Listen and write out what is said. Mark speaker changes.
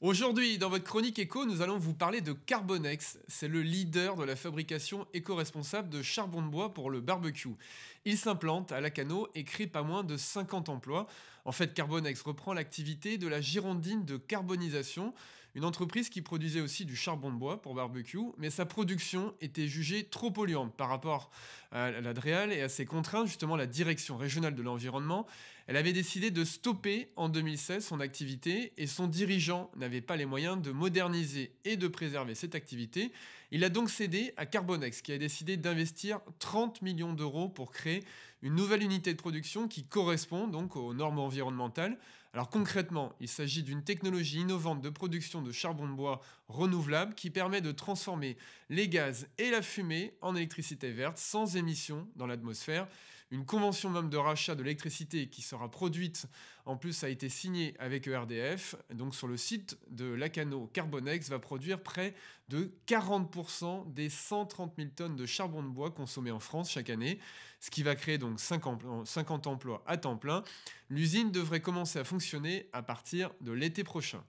Speaker 1: Aujourd'hui, dans votre chronique éco, nous allons vous parler de Carbonex. C'est le leader de la fabrication éco-responsable de charbon de bois pour le barbecue. Il s'implante à Lacano et crée pas moins de 50 emplois. En fait, Carbonex reprend l'activité de la Girondine de carbonisation, une entreprise qui produisait aussi du charbon de bois pour barbecue, mais sa production était jugée trop polluante par rapport à l'ADREAL et à ses contraintes. Justement, la Direction régionale de l'environnement, elle avait décidé de stopper en 2016 son activité et son dirigeant n'avait pas les moyens de moderniser et de préserver cette activité. Il a donc cédé à Carbonex, qui a décidé d'investir 30 millions d'euros pour créer une nouvelle unité de production qui correspond donc aux normes environnementales alors concrètement, il s'agit d'une technologie innovante de production de charbon de bois renouvelable qui permet de transformer les gaz et la fumée en électricité verte sans émission dans l'atmosphère une convention même de rachat de l'électricité qui sera produite, en plus a été signée avec ERDF, donc sur le site de Lacano, Carbonex va produire près de 40% des 130 000 tonnes de charbon de bois consommées en France chaque année, ce qui va créer donc 50 euh, emplois à temps plein. L'usine devrait commencer à fonctionner à partir de l'été prochain.